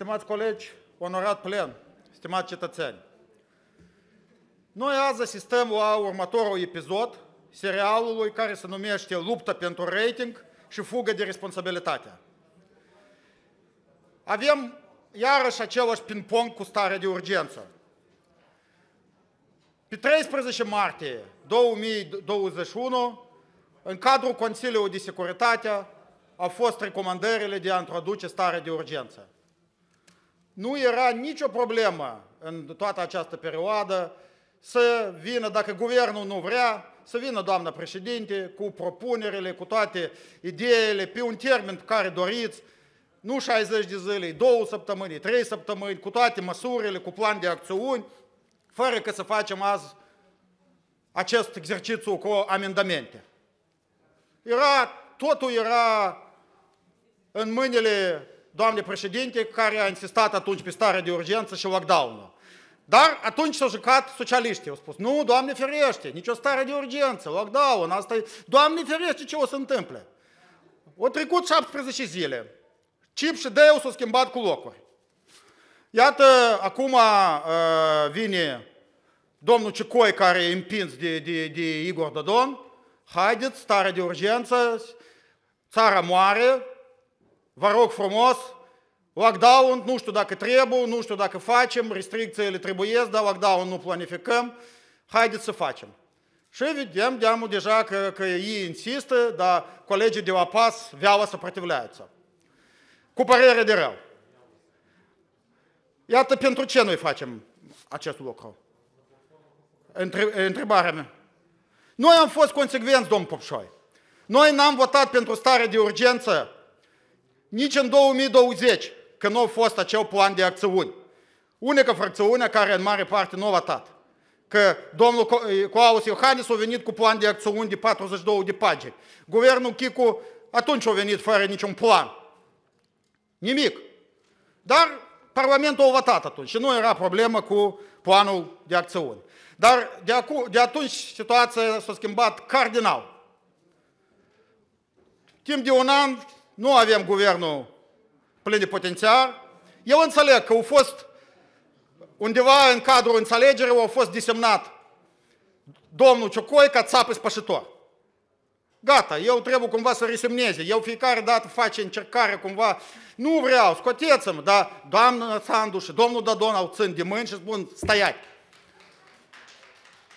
Stimați colegi, onorat plen, stimați cetățeni, noi azi asistăm la următorul episod serialului care se numește lupta pentru rating și fugă de responsabilitate. Avem iarăși același ping-pong cu stare de urgență. Pe 13 martie 2021, în cadrul Consiliului de Securitate, au fost recomandările de a introduce stare de urgență nu era nicio problemă în toată această perioadă să vină, dacă guvernul nu vrea, să vină doamna președinte cu propunerile, cu toate ideile, pe un termen pe care doriți, nu 60 de zile, două săptămâni, trei săptămâni, cu toate măsurile, cu plan de acțiuni, fără că să facem azi acest exercițiu cu amendamente. Era, totul era în mâinile doamne președinte, care a insistat atunci pe starea de urgență și lockdown-ul. Dar atunci s-au jucat socialiștii, au spus, nu, doamne ferește, nicio stare de urgență, lockdown, asta e, doamne ferește ce o să întâmple. Au trecut 17 zile, Cip și Deu s-au schimbat cu locuri. Iată, acum uh, vine domnul Cicoi, care e împins de, de, de Igor Dodon, haideți, stare de urgență, țara moare, vă rog frumos, lockdown, nu știu dacă trebuie, nu știu dacă facem, restricțiile trebuie, dar lockdown nu planificăm, haideți să facem. Și vedem, deamu deja că, că ei insistă, dar colegii de la PAS să săprătivleață. Cu părere de rău. Iată pentru ce noi facem acest lucru. Între, întrebarea mea. Noi am fost consecvenți, domn Popșoi. Noi n-am votat pentru stare de urgență nici în 2020, că nu a fost acel plan de acțiuni. Unica fracțiune care în mare parte nu a votat. Că domnul eh, Claus Iohannis a venit cu plan de acțiuni de 42 de pagini. Guvernul Chicu atunci a venit fără niciun plan. Nimic. Dar Parlamentul a votat atunci și nu era problemă cu planul de acțiuni. Dar de, acu, de atunci situația s-a schimbat cardinal. Timp de un an, nu avem guvernul plin de potențial. Eu înțeleg că au fost undeva în cadrul înțelegerii au fost disemnat domnul Ciocoi ca țapă spășitor. Gata, eu trebuie cumva să resemneze. Eu fiecare dată face încercare cumva. Nu vreau, scoteți-mă, dar doamna Sandu și domnul Dadon au țin de mâini și spun, stăiați.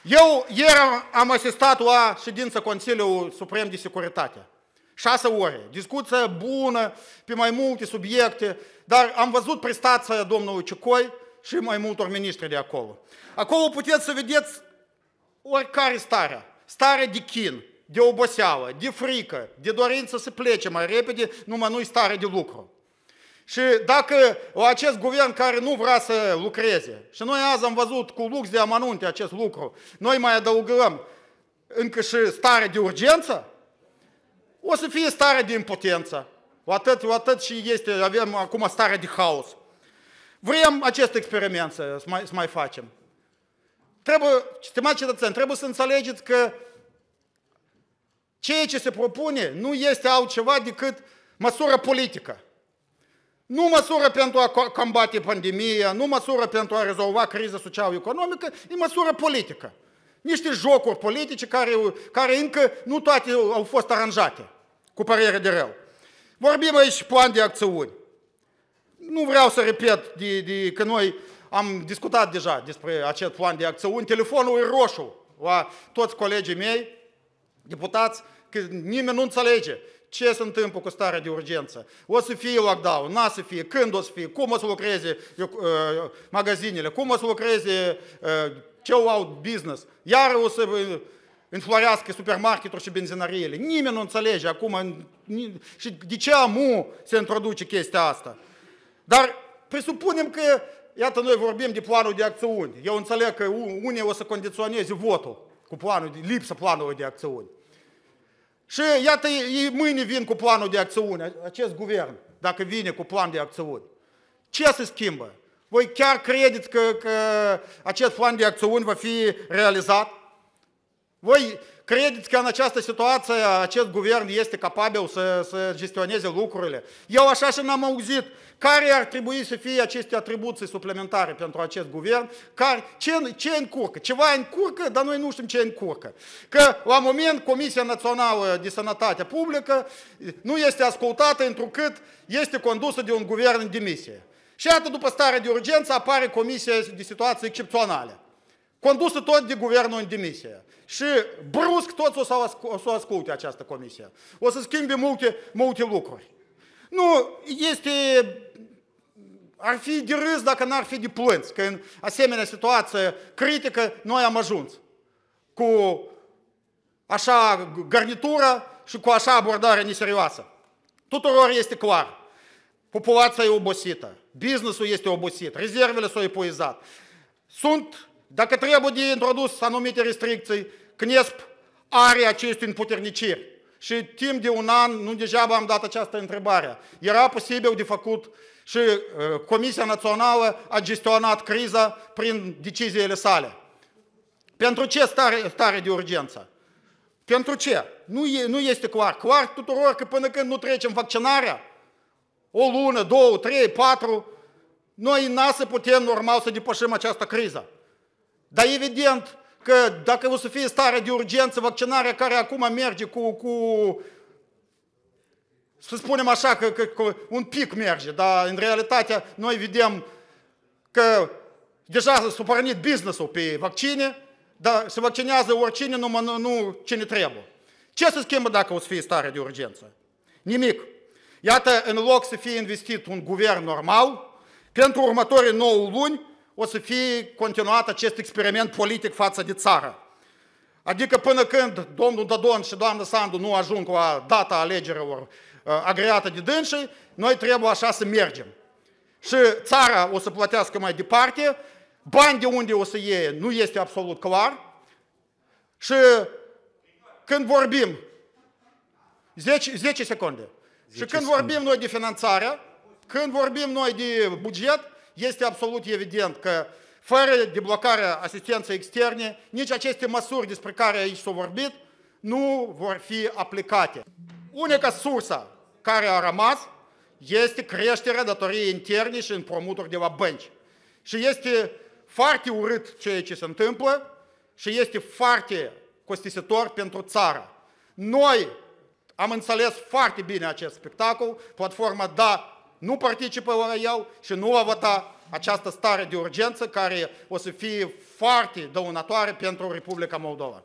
Eu ieri am asistat la ședință Consiliului Suprem de Securitate șase ore. Discuție bună, pe mai multe subiecte, dar am văzut prestația domnului Cicoi și mai multor miniștri de acolo. Acolo puteți să vedeți oricare stare. Stare de chin, de oboseală, de frică, de dorință să plece mai repede, numai nu-i stare de lucru. Și dacă la acest guvern care nu vrea să lucreze, și noi azi am văzut cu lux de amănunte acest lucru, noi mai adăugăm încă și stare de urgență, o să fie stare de impotență. O atât, o atât și este, avem acum stare de haos. Vrem acest experiment să, mai, să mai facem. Trebuie, stimați cetățeni, trebuie să înțelegeți că ceea ce se propune nu este altceva decât măsură politică. Nu măsură pentru a combate pandemia, nu măsură pentru a rezolva criza socială economică e măsură politică. Niște jocuri politice care, care încă nu toate au fost aranjate, cu părere de rău. Vorbim aici plan de acțiuni. Nu vreau să repet de, de, că noi am discutat deja despre acest plan de acțiuni. Telefonul e roșu la toți colegii mei, deputați, că nimeni nu înțelege ce se întâmplă cu starea de urgență. O să fie lockdown, n-a să fie, când o să fie, cum o să lucreze uh, magazinele, cum o să lucreze uh, ce au business, iar o să uh, înflorească supermarketuri și benzinăriile. Nimeni nu înțelege acum și de ce amu se introduce chestia asta. Dar presupunem că, iată, noi vorbim de planul de acțiuni. Eu înțeleg că unii o să condiționeze votul cu planul, lipsa planului de acțiuni. Și iată, ei mâine vin cu planul de acțiune, acest guvern, dacă vine cu plan de acțiuni. Ce se schimbă? Voi chiar credeți că, că acest plan de acțiuni va fi realizat? Voi credeți că în această situație acest guvern este capabil să, să gestioneze lucrurile? Eu așa și n-am auzit care ar trebui să fie aceste atribuții suplimentare pentru acest guvern, care, ce, ce încurcă, ceva încurcă, dar noi nu știm ce încurcă. Că la moment Comisia Națională de Sănătate Publică nu este ascultată întrucât este condusă de un guvern în demisie. Și iată, după stare de urgență, apare Comisia de Situații Excepționale, condusă tot de guvernul în demisie. Și brusc toți o să o asculte această comisie. O să schimbe multe, multe lucruri. Nu, este ar fi de râs dacă n-ar fi de plâns, că în asemenea situație critică noi am ajuns cu așa garnitură și cu așa abordare neserioasă. Tuturor este clar, populația e obosită, Businessul este obosit, rezervele s-au epuizat. Sunt, dacă trebuie de introdus anumite restricții, CNESP are acest împuterniciri. Și timp de un an, nu deja v-am dat această întrebare. Era posibil de făcut și uh, Comisia Națională a gestionat criza prin deciziile sale. Pentru ce stare, stare de urgență? Pentru ce? Nu, e, nu este clar. Clar tuturor că până când nu trecem vaccinarea, o lună, două, trei, patru, noi n să putem normal să depășim această criză. Dar evident că dacă o să fie stare de urgență, vaccinarea care acum merge cu, cu să spunem așa, că, că, că un pic merge, dar în realitate noi vedem că deja s-a pornit business-ul pe vaccine, dar se vaccinează oricine, numai nu, nu cine trebuie. Ce se schimbă dacă o să fie stare de urgență? Nimic. Iată, în loc să fie investit un guvern normal, pentru următorii 9 luni o să fie continuat acest experiment politic față de țară. Adică până când domnul Dodon și doamna Sandu nu ajung la data alegerilor uh, agreată de dânsă, noi trebuie așa să mergem. Și țara o să plătească mai departe, bani de unde o să iei nu este absolut clar. Și când vorbim, 10, 10 secunde. Și când vorbim noi de finanțare, când vorbim noi de buget, este absolut evident că fără deblocarea asistenței externe, nici aceste măsuri despre care aici s-au vorbit nu vor fi aplicate. Unica sursă care a rămas este creșterea datoriei interne și împrumuturi de la bănci. Și este foarte urât ceea ce se întâmplă și este foarte costisitor pentru țară. Noi am înțeles foarte bine acest spectacol, platforma DA nu participă la el și nu va vota această stare de urgență care o să fie foarte dăunătoare pentru Republica Moldova.